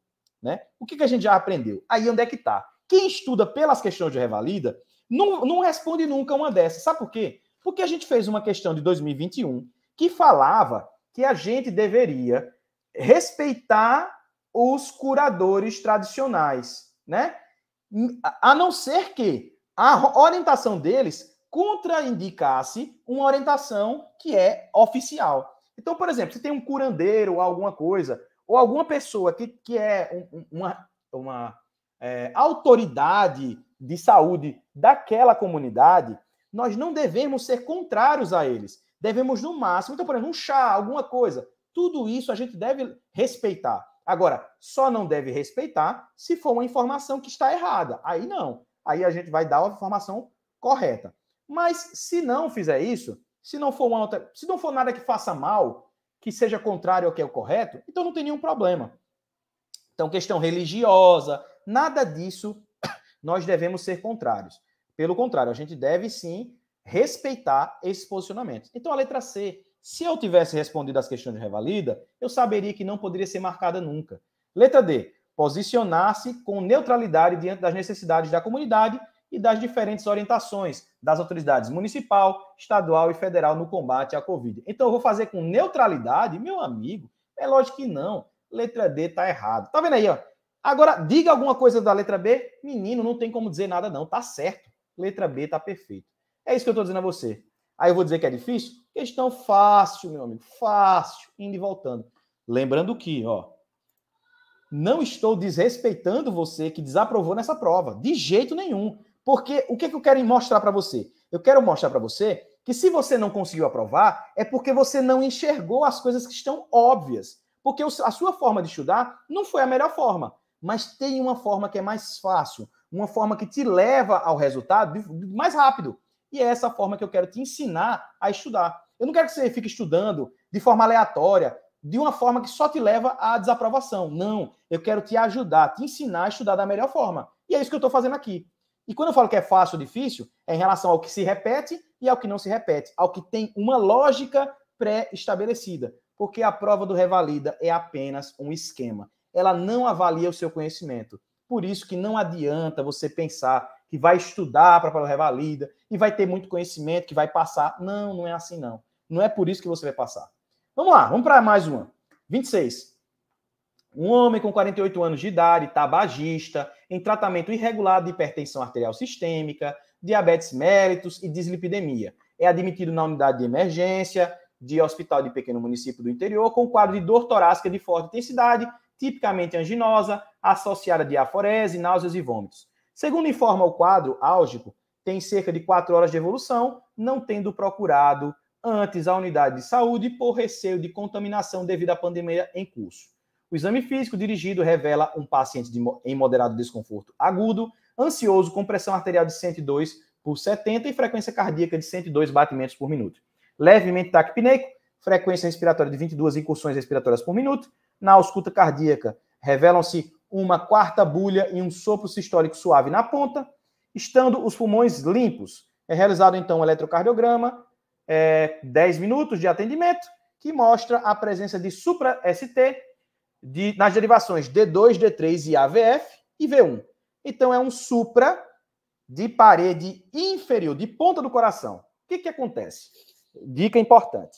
Né? O que, que a gente já aprendeu? Aí onde é que está? Quem estuda pelas questões de revalida não, não responde nunca uma dessas. Sabe por quê? Porque a gente fez uma questão de 2021 que falava que a gente deveria respeitar os curadores tradicionais, né? A não ser que a orientação deles contraindicasse uma orientação que é oficial. Então, por exemplo, se tem um curandeiro ou alguma coisa, ou alguma pessoa que, que é um, uma, uma é, autoridade de saúde daquela comunidade, nós não devemos ser contrários a eles. Devemos, no máximo, então, por exemplo, um chá, alguma coisa. Tudo isso a gente deve respeitar. Agora, só não deve respeitar se for uma informação que está errada. Aí não. Aí a gente vai dar a informação correta. Mas se não fizer isso, se não for uma outra, se não for nada que faça mal, que seja contrário ao que é o correto, então não tem nenhum problema. Então, questão religiosa, nada disso nós devemos ser contrários. Pelo contrário, a gente deve sim respeitar esses posicionamentos. Então, a letra C, se eu tivesse respondido as questões de revalida, eu saberia que não poderia ser marcada nunca. Letra D, posicionar-se com neutralidade diante das necessidades da comunidade e das diferentes orientações das autoridades municipal, estadual e federal no combate à Covid. Então, eu vou fazer com neutralidade? Meu amigo, é lógico que não. Letra D está errado. Tá vendo aí, ó? Agora, diga alguma coisa da letra B? Menino, não tem como dizer nada não, tá certo. Letra B está perfeito. É isso que eu estou dizendo a você. Aí eu vou dizer que é difícil? Questão fácil, meu amigo. Fácil, indo e voltando. Lembrando que, ó, não estou desrespeitando você que desaprovou nessa prova, de jeito nenhum. Porque o que, é que eu quero mostrar para você? Eu quero mostrar para você que se você não conseguiu aprovar, é porque você não enxergou as coisas que estão óbvias. Porque a sua forma de estudar não foi a melhor forma, mas tem uma forma que é mais fácil, uma forma que te leva ao resultado mais rápido. E é essa forma que eu quero te ensinar a estudar. Eu não quero que você fique estudando de forma aleatória, de uma forma que só te leva à desaprovação. Não, eu quero te ajudar, te ensinar a estudar da melhor forma. E é isso que eu estou fazendo aqui. E quando eu falo que é fácil ou difícil, é em relação ao que se repete e ao que não se repete, ao que tem uma lógica pré-estabelecida. Porque a prova do Revalida é apenas um esquema. Ela não avalia o seu conhecimento. Por isso que não adianta você pensar que vai estudar para a revalida e vai ter muito conhecimento, que vai passar. Não, não é assim não. Não é por isso que você vai passar. Vamos lá, vamos para mais uma. 26. Um homem com 48 anos de idade, tabagista, em tratamento irregular de hipertensão arterial sistêmica, diabetes mellitus e dislipidemia. É admitido na unidade de emergência de hospital de pequeno município do interior com quadro de dor torácica de forte intensidade tipicamente anginosa, associada a diaforese, náuseas e vômitos. Segundo informa o quadro álgico, tem cerca de 4 horas de evolução, não tendo procurado antes a unidade de saúde por receio de contaminação devido à pandemia em curso. O exame físico dirigido revela um paciente de, em moderado desconforto agudo, ansioso, com pressão arterial de 102 por 70 e frequência cardíaca de 102 batimentos por minuto. Levemente taquipneico, frequência respiratória de 22 incursões respiratórias por minuto, na ausculta cardíaca. Revelam-se uma quarta bulha e um sopro sistólico suave na ponta, estando os pulmões limpos. É realizado então um eletrocardiograma, é, 10 minutos de atendimento, que mostra a presença de supra-ST de, nas derivações D2, D3 e AVF e V1. Então é um supra de parede inferior, de ponta do coração. O que, que acontece? Dica importante.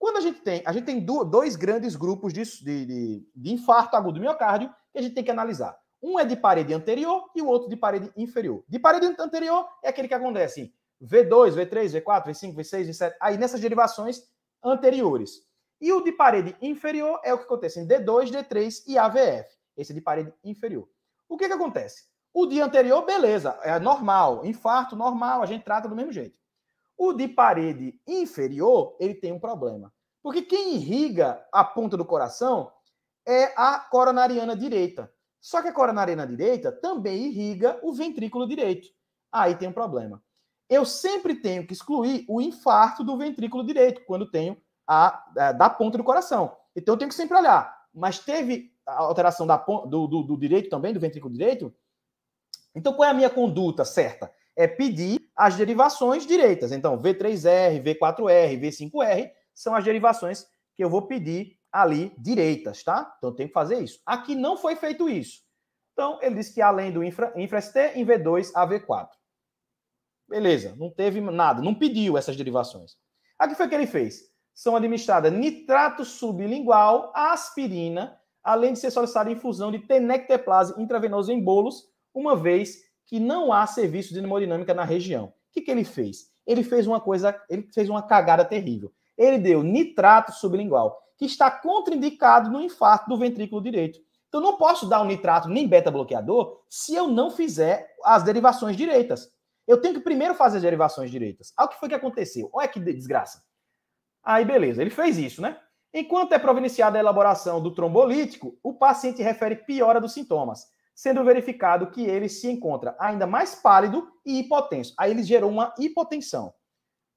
Quando a gente tem, a gente tem dois grandes grupos de, de, de infarto agudo do miocárdio que a gente tem que analisar. Um é de parede anterior e o outro de parede inferior. De parede anterior é aquele que acontece em V2, V3, V4, V5, V6, V7, aí nessas derivações anteriores. E o de parede inferior é o que acontece em D2, D3 e AVF. Esse é de parede inferior. O que, que acontece? O dia anterior, beleza, é normal, infarto normal, a gente trata do mesmo jeito. O de parede inferior, ele tem um problema. Porque quem irriga a ponta do coração é a coronariana direita. Só que a coronariana direita também irriga o ventrículo direito. Aí tem um problema. Eu sempre tenho que excluir o infarto do ventrículo direito, quando tenho a, a da ponta do coração. Então eu tenho que sempre olhar. Mas teve a alteração da, do, do, do direito também, do ventrículo direito? Então qual é a minha conduta certa? é pedir as derivações direitas. Então, V3R, V4R, V5R são as derivações que eu vou pedir ali direitas, tá? Então, tem que fazer isso. Aqui não foi feito isso. Então, ele diz que além do infra, infra ST, em V2 a V4. Beleza, não teve nada, não pediu essas derivações. Aqui foi o que ele fez. São administradas nitrato sublingual, aspirina, além de ser solicitada infusão de tenecteplase intravenosa em bolos, uma vez que não há serviço de hemodinâmica na região. O que, que ele fez? Ele fez uma coisa, ele fez uma cagada terrível. Ele deu nitrato sublingual, que está contraindicado no infarto do ventrículo direito. Então, não posso dar um nitrato nem beta-bloqueador se eu não fizer as derivações direitas. Eu tenho que primeiro fazer as derivações direitas. Olha o que foi que aconteceu. Olha que desgraça. Aí, beleza, ele fez isso, né? Enquanto é providenciada a elaboração do trombolítico, o paciente refere piora dos sintomas sendo verificado que ele se encontra ainda mais pálido e hipotenso. Aí ele gerou uma hipotensão.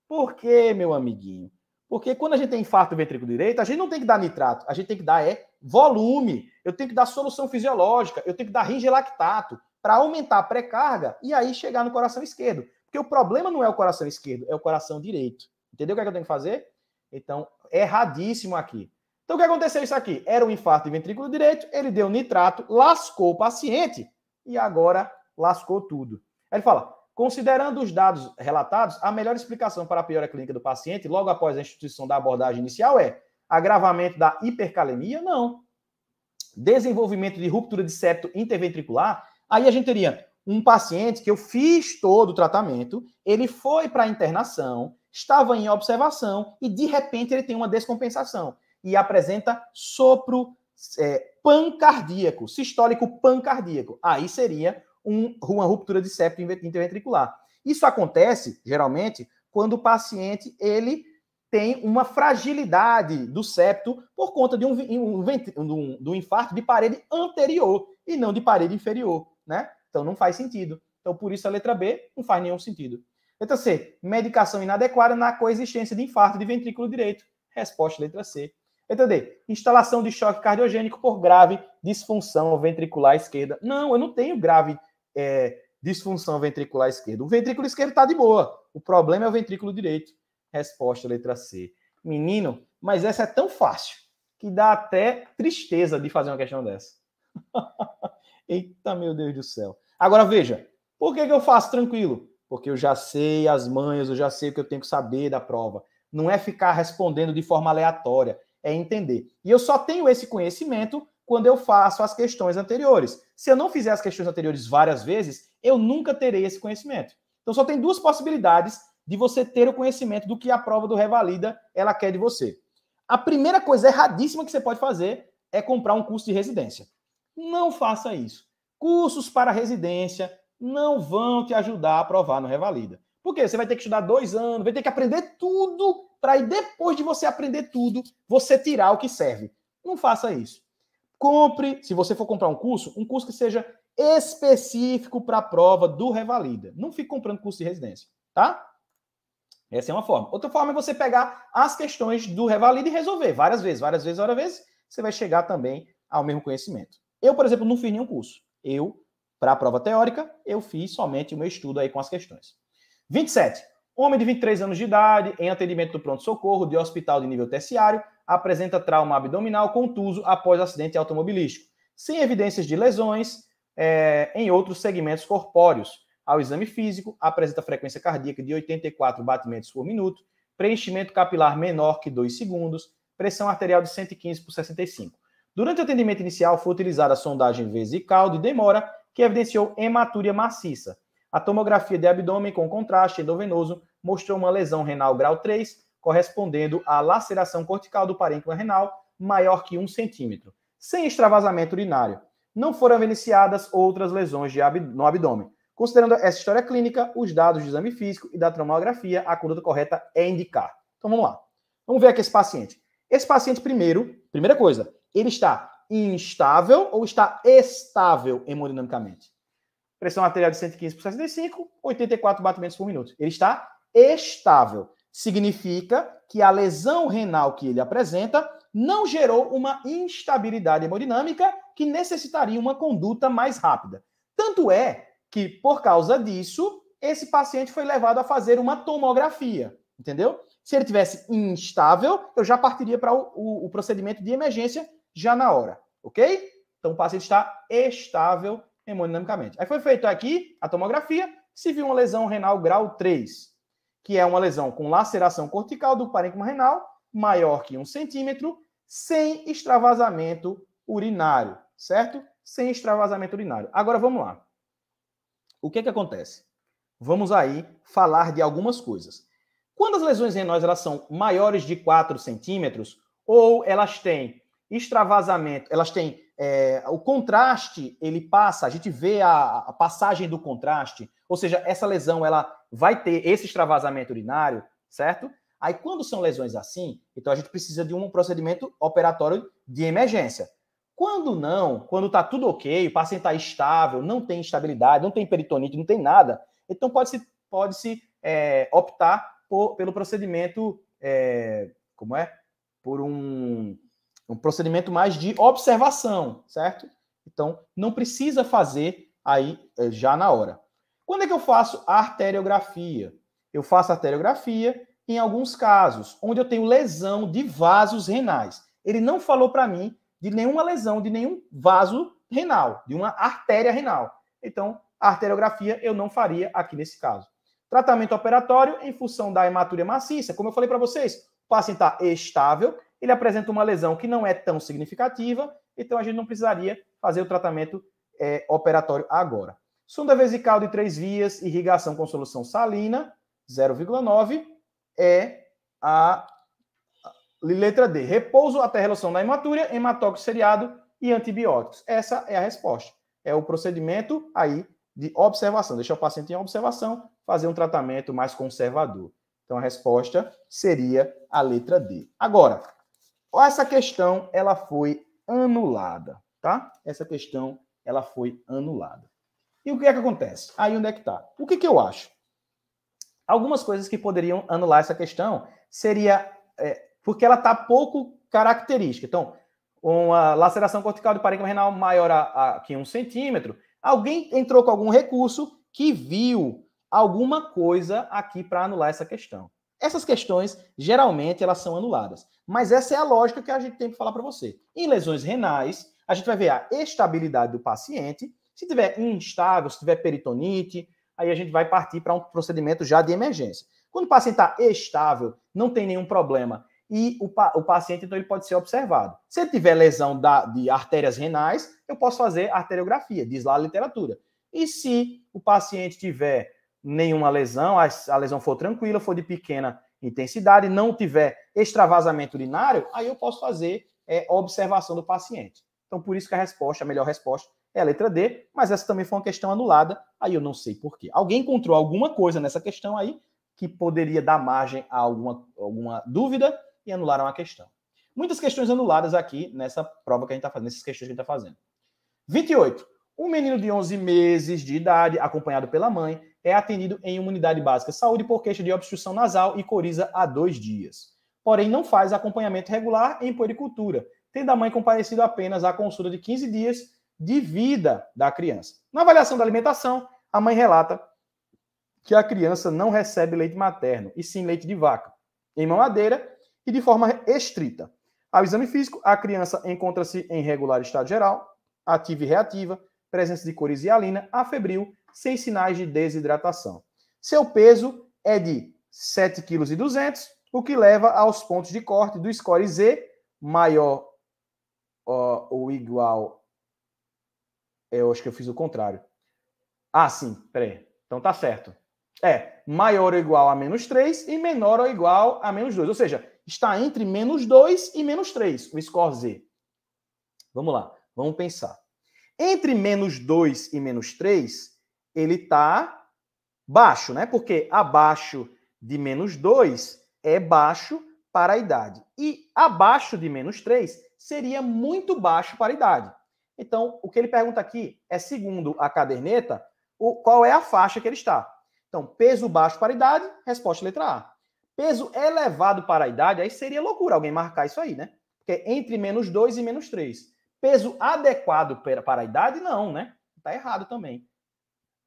Por quê, meu amiguinho? Porque quando a gente tem infarto ventrículo direito, a gente não tem que dar nitrato, a gente tem que dar é volume, eu tenho que dar solução fisiológica, eu tenho que dar lactato para aumentar a pré-carga e aí chegar no coração esquerdo. Porque o problema não é o coração esquerdo, é o coração direito. Entendeu o que, é que eu tenho que fazer? Então, erradíssimo aqui. Então, o que aconteceu isso aqui? Era um infarto de ventrículo direito, ele deu nitrato, lascou o paciente e agora lascou tudo. ele fala, Considerando os dados relatados, a melhor explicação para a piora clínica do paciente, logo após a instituição da abordagem inicial, é agravamento da hipercalemia? Não. Desenvolvimento de ruptura de septo interventricular? Aí a gente teria um paciente que eu fiz todo o tratamento, ele foi para a internação, estava em observação e de repente ele tem uma descompensação e apresenta sopro é, pancardíaco, sistólico pancardíaco. Aí seria um, uma ruptura de septo interventricular. Isso acontece, geralmente, quando o paciente ele tem uma fragilidade do septo por conta de um, um, um, um infarto de parede anterior e não de parede inferior, né? Então não faz sentido. Então por isso a letra B não faz nenhum sentido. Letra C, medicação inadequada na coexistência de infarto de ventrículo direito. Resposta letra C. Entendeu? Instalação de choque cardiogênico por grave disfunção ventricular esquerda. Não, eu não tenho grave é, disfunção ventricular esquerda. O ventrículo esquerdo está de boa. O problema é o ventrículo direito. Resposta, letra C. Menino, mas essa é tão fácil que dá até tristeza de fazer uma questão dessa. Eita, meu Deus do céu. Agora veja, por que, que eu faço tranquilo? Porque eu já sei as manhas, eu já sei o que eu tenho que saber da prova. Não é ficar respondendo de forma aleatória é entender. E eu só tenho esse conhecimento quando eu faço as questões anteriores. Se eu não fizer as questões anteriores várias vezes, eu nunca terei esse conhecimento. Então só tem duas possibilidades de você ter o conhecimento do que a prova do Revalida ela quer de você. A primeira coisa erradíssima que você pode fazer é comprar um curso de residência. Não faça isso. Cursos para residência não vão te ajudar a aprovar no Revalida. Por quê? Você vai ter que estudar dois anos, vai ter que aprender tudo, para depois de você aprender tudo, você tirar o que serve. Não faça isso. Compre, se você for comprar um curso, um curso que seja específico para a prova do Revalida. Não fique comprando curso de residência, tá? Essa é uma forma. Outra forma é você pegar as questões do Revalida e resolver várias vezes, várias vezes, várias vezes. Você vai chegar também ao mesmo conhecimento. Eu, por exemplo, não fiz nenhum curso. Eu, para a prova teórica, eu fiz somente o meu estudo aí com as questões. 27. Homem de 23 anos de idade, em atendimento do pronto-socorro de hospital de nível terciário, apresenta trauma abdominal contuso após acidente automobilístico, sem evidências de lesões é, em outros segmentos corpóreos. Ao exame físico, apresenta frequência cardíaca de 84 batimentos por minuto, preenchimento capilar menor que 2 segundos, pressão arterial de 115 por 65. Durante o atendimento inicial, foi utilizada a sondagem vesical de demora, que evidenciou hematuria maciça. A tomografia de abdômen com contraste endovenoso mostrou uma lesão renal grau 3, correspondendo à laceração cortical do parênquima renal maior que 1 centímetro, sem extravasamento urinário. Não foram evidenciadas outras lesões ab... no abdômen. Considerando essa história clínica, os dados do exame físico e da tomografia, a conduta correta é indicar. Então vamos lá. Vamos ver aqui esse paciente. Esse paciente, primeiro, primeira coisa, ele está instável ou está estável hemodinamicamente? pressão arterial de 115 por 65, 84 batimentos por minuto. Ele está estável. Significa que a lesão renal que ele apresenta não gerou uma instabilidade hemodinâmica que necessitaria uma conduta mais rápida. Tanto é que, por causa disso, esse paciente foi levado a fazer uma tomografia, entendeu? Se ele tivesse instável, eu já partiria para o, o, o procedimento de emergência já na hora, ok? Então, o paciente está estável hemodinamicamente. Aí foi feito aqui a tomografia, se viu uma lesão renal grau 3, que é uma lesão com laceração cortical do parênquima renal maior que 1 centímetro, sem extravasamento urinário, certo? Sem extravasamento urinário. Agora vamos lá. O que é que acontece? Vamos aí falar de algumas coisas. Quando as lesões renais elas são maiores de 4 centímetros, ou elas têm extravasamento, elas têm é, o contraste ele passa, a gente vê a, a, passagem do contraste, ou seja, essa lesão ela vai ter esse extravasamento urinário, certo? Aí quando são lesões assim, então a gente precisa de um procedimento operatório de emergência. Quando não, quando está tudo ok, o paciente está estável, não tem instabilidade, não tem peritonite, não tem nada, então pode se pode se é, optar por, pelo procedimento é, como é por um um procedimento mais de observação, certo? Então, não precisa fazer aí eh, já na hora. Quando é que eu faço a arteriografia? Eu faço a arteriografia em alguns casos onde eu tenho lesão de vasos renais. Ele não falou para mim de nenhuma lesão de nenhum vaso renal, de uma artéria renal. Então, a arteriografia eu não faria aqui nesse caso. Tratamento operatório em função da hematuria maciça, como eu falei para vocês, o paciente está estável, ele apresenta uma lesão que não é tão significativa, então a gente não precisaria fazer o tratamento é, operatório agora. Sonda vesical de três vias, irrigação com solução salina, 0,9, é a letra D. Repouso até relação da hematúria, hematócrito seriado e antibióticos. Essa é a resposta. É o procedimento aí de observação. Deixar o paciente em observação, fazer um tratamento mais conservador. Então a resposta seria a letra D. Agora, essa questão ela foi anulada, tá? Essa questão ela foi anulada. E o que é que acontece? Aí onde é que está? O que, que eu acho? Algumas coisas que poderiam anular essa questão seria é, porque ela está pouco característica. Então, uma laceração cortical de parênquima renal maior a, a, que um centímetro, alguém entrou com algum recurso que viu alguma coisa aqui para anular essa questão. Essas questões, geralmente, elas são anuladas. Mas essa é a lógica que a gente tem que falar para você. Em lesões renais, a gente vai ver a estabilidade do paciente. Se tiver instável, se tiver peritonite, aí a gente vai partir para um procedimento já de emergência. Quando o paciente está estável, não tem nenhum problema, e o, pa o, paciente, então, ele pode ser observado. Se ele tiver lesão da, de artérias renais, eu posso fazer arteriografia, diz lá a literatura. E se o paciente tiver nenhuma lesão, a, a lesão for tranquila, for de pequena intensidade, não tiver extravasamento urinário, aí eu posso fazer é, observação do paciente. Então, por isso que a resposta, a melhor resposta, é a letra D, mas essa também foi uma questão anulada, aí eu não sei porquê. Alguém encontrou alguma coisa nessa questão aí que poderia dar margem a alguma, alguma dúvida e anularam a questão. Muitas questões anuladas aqui nessa prova que a gente está fazendo, nessas questões que a gente está fazendo. 28. Um menino de 11 meses de idade, acompanhado pela mãe, é atendido em uma unidade básica de saúde por queixa de obstrução nasal e coriza há dois dias. Porém, não faz acompanhamento regular em puericultura, tendo a mãe comparecido apenas à consulta de 15 dias de vida da criança. Na avaliação da alimentação, a mãe relata que a criança não recebe leite materno, e sim leite de vaca, em mamadeira e de forma estrita. Ao exame físico, a criança encontra-se em regular estado geral, ativa e reativa, presença de coriza e alina, afebril, sem sinais de desidratação. Seu peso é de 7,2 kg, o que leva aos pontos de corte do score Z maior ó, ou igual. É, eu acho que eu fiz o contrário. Ah, sim, peraí. Então tá certo. É, maior ou igual a menos 3 e menor ou igual a menos 2. Ou seja, está entre menos 2 e menos 3, o score Z. Vamos lá, vamos pensar. Entre menos 2 e menos 3, ele está baixo, né? Porque abaixo de menos 2 é baixo para a idade. E abaixo de menos 3 seria muito baixo para a idade. Então, o que ele pergunta aqui é, segundo a caderneta, o, qual é a faixa que ele está. Então, peso baixo para a idade, resposta letra A. Peso elevado para a idade, aí seria loucura alguém marcar isso aí, né? Porque é entre menos 2 e menos 3. Peso adequado para a idade, não, né? Está errado também.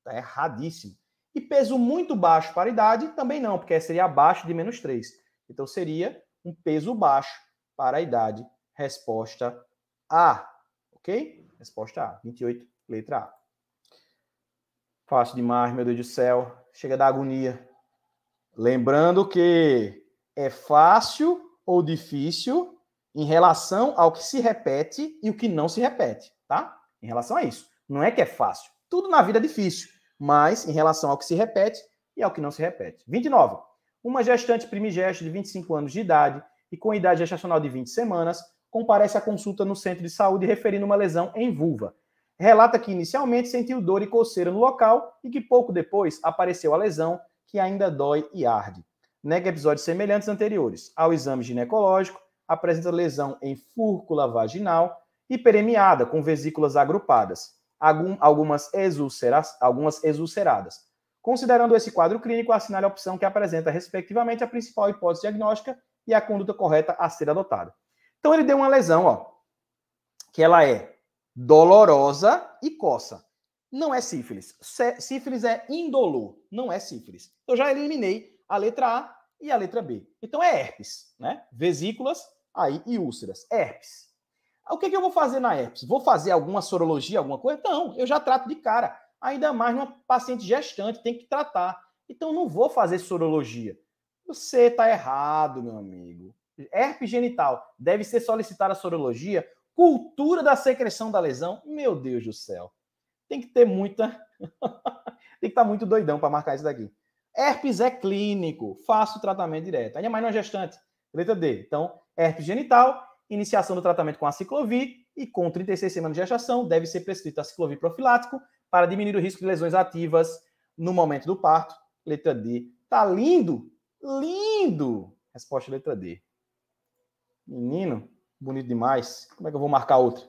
Está erradíssimo. E peso muito baixo para a idade também não, porque seria abaixo de menos 3. Então seria um peso baixo para a idade. Resposta A. Ok? Resposta A. 28, letra A. Fácil demais, meu Deus do céu. Chega da agonia. Lembrando que é fácil ou difícil em relação ao que se repete e o que não se repete, tá? Em relação a isso. Não é que é fácil. Tudo na vida é difícil mas em relação ao que se repete e ao que não se repete. 29. Uma gestante primigeste de 25 anos de idade e com idade gestacional de 20 semanas comparece à consulta no centro de saúde referindo uma lesão em vulva. Relata que inicialmente sentiu dor e coceira no local e que pouco depois apareceu a lesão que ainda dói e arde. Nega episódios semelhantes anteriores. Ao exame ginecológico, apresenta lesão em fúrcula vaginal e peremiada com vesículas agrupadas algum, algumas, exulceras, algumas exulceradas. Considerando esse quadro clínico, assinale a opção que apresenta, respectivamente, a principal hipótese diagnóstica e a conduta correta a ser adotada. Então, ele deu uma lesão, ó, que ela é dolorosa e coça. Não é sífilis. Sífilis é indolor, não é sífilis. Eu já eliminei a letra A e a letra B. Então, é herpes, né? Vesículas aí e úlceras. Herpes. Ah, o que, é que eu vou fazer na herpes? Vou fazer alguma sorologia, alguma coisa? Não, eu já trato de cara. Ainda mais uma paciente gestante, tem que tratar. Então, não vou fazer sorologia. Você está errado, meu amigo. Herpes genital deve ser solicitada a sorologia. Cultura da secreção da lesão, meu Deus do céu. Tem que ter muita. tem que estar tá muito doidão para marcar isso daqui. Herpes é clínico, faço tratamento direto. Ainda mais não gestante. Letra D. Então, herpes genital iniciação do tratamento com a ciclovir e com 36 semanas de gestação deve ser prescrito a ciclovir profilático para diminuir o risco de lesões ativas no momento do parto. Letra D. Tá lindo? Lindo! Resposta letra D. Menino, bonito demais. Como é que eu vou marcar outra?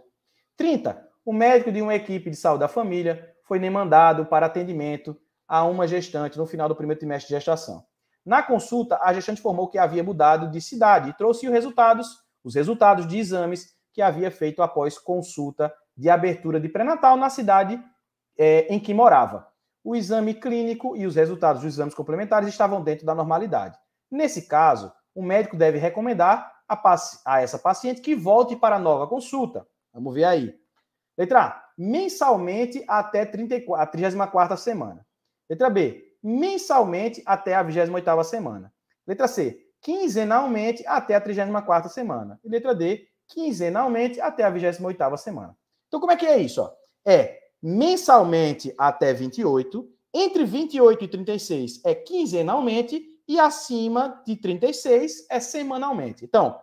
30. O médico de uma equipe de saúde da família foi demandado para atendimento a uma gestante no final do primeiro trimestre de gestação. Na consulta, a gestante informou que havia mudado de cidade e trouxe os resultados os resultados de exames que havia feito após consulta de abertura de pré-natal na cidade é, em que morava. O exame clínico e os resultados dos exames complementares estavam dentro da normalidade. Nesse caso, o médico deve recomendar a, a essa paciente que volte para a nova consulta. Vamos ver aí. Letra A, mensalmente até 34, a 34 semana. Letra B, mensalmente até a 28 semana. Letra C, quinzenalmente até a 34 semana. E letra D, quinzenalmente até a 28 semana. Então, como é que é isso? Ó? É mensalmente até 28, entre 28 e 36 é quinzenalmente e acima de 36 é semanalmente. Então,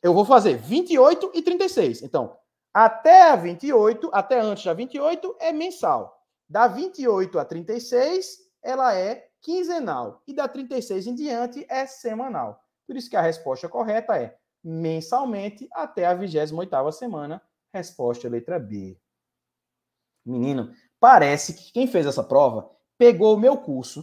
eu vou fazer 28 e 36. Então, até a 28, até antes da 28 é mensal. Da 28 a 36, ela é quinzenal e da 36 em diante é semanal. Por isso que a resposta correta é mensalmente até a 28ª semana. Resposta letra B. Menino, parece que quem fez essa prova pegou o meu curso,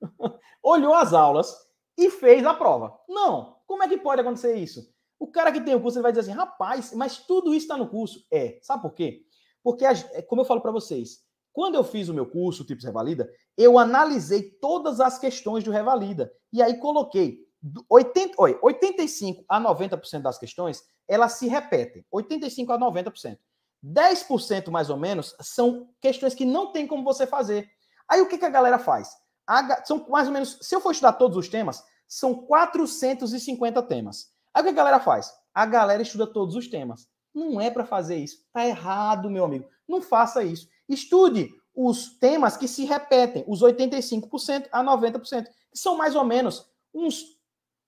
olhou as aulas e fez a prova. Não, como é que pode acontecer isso? O cara que tem o curso ele vai dizer assim, rapaz, mas tudo isso está no curso. É, sabe por quê? Porque, como eu falo para vocês, quando eu fiz o meu curso, Tips Tipos Revalida, eu analisei todas as questões do Revalida. E aí coloquei 80, 85 a 90% das questões, elas se repetem. 85 a 90%. 10% mais ou menos são questões que não tem como você fazer. Aí o que, que a galera faz? A, são mais ou menos, se eu for estudar todos os temas, são 450 temas. Aí o que a galera faz? A galera estuda todos os temas. Não é para fazer isso. Tá errado, meu amigo. Não faça isso. Estude os temas que se repetem, os 85% a 90%, que são mais ou menos uns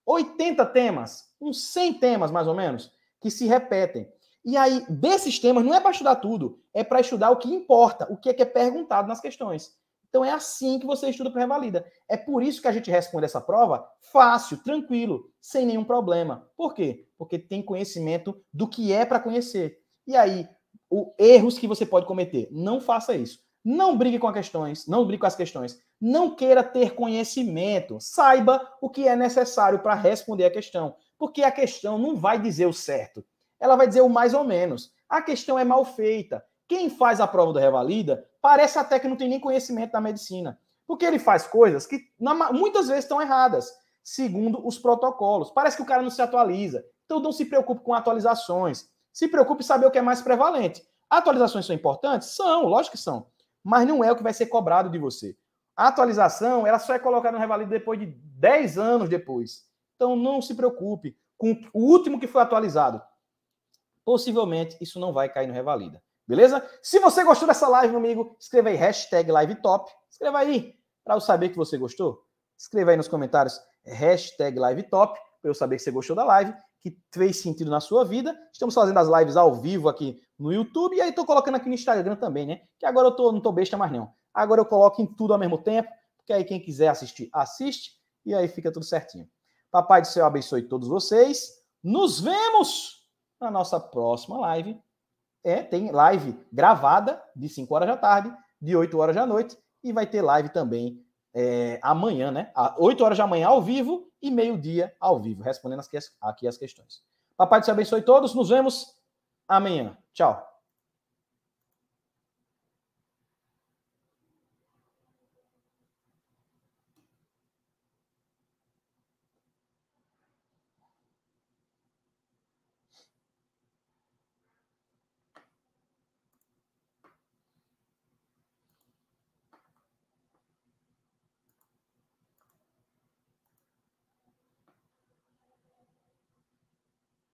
80 temas, uns 100 temas mais ou menos, que se repetem. E aí, desses temas, não é para estudar tudo, é para estudar o que importa, o que é que é perguntado nas questões. Então é assim que você estuda para revalida. É por isso que a gente responde essa prova fácil, tranquilo, sem nenhum problema. Por quê? Porque tem conhecimento do que é para conhecer. E aí, os erros que você pode cometer. Não faça isso. Não brigue com as questões, não brigue com as questões. Não queira ter conhecimento. Saiba o que é necessário para responder a questão. Porque a questão não vai dizer o certo. Ela vai dizer o mais ou menos. A questão é mal feita. Quem faz a prova do Revalida parece até que não tem nem conhecimento da medicina. Porque ele faz coisas que muitas vezes estão erradas, segundo os protocolos. Parece que o cara não se atualiza. Então não se preocupe com atualizações se preocupe em saber o que é mais prevalente. Atualizações são importantes? São, lógico que são. Mas não é o que vai ser cobrado de você. A atualização, ela só é colocada no Revalido depois de 10 anos depois. Então não se preocupe com o último que foi atualizado. Possivelmente isso não vai cair no Revalida. Beleza? Se você gostou dessa live, meu amigo, escreva aí hashtag livetop. Escreva aí para eu saber que você gostou. Escreva aí nos comentários hashtag livetop para eu saber que você gostou da live que fez sentido na sua vida. Estamos fazendo as lives ao vivo aqui no YouTube e aí estou colocando aqui no Instagram também, né? Que agora eu tô, não estou besta mais não. Agora eu coloco em tudo ao mesmo tempo, porque aí quem quiser assistir, assiste e aí fica tudo certinho. Papai do céu abençoe todos vocês. Nos vemos na nossa próxima live. É, tem live gravada de 5 horas da tarde, de 8 horas da noite e vai ter live também é, amanhã, né? Às 8 horas da manhã ao vivo e meio-dia ao vivo, respondendo as, aqui as questões. Papai te abençoe todos, nos vemos amanhã. Tchau.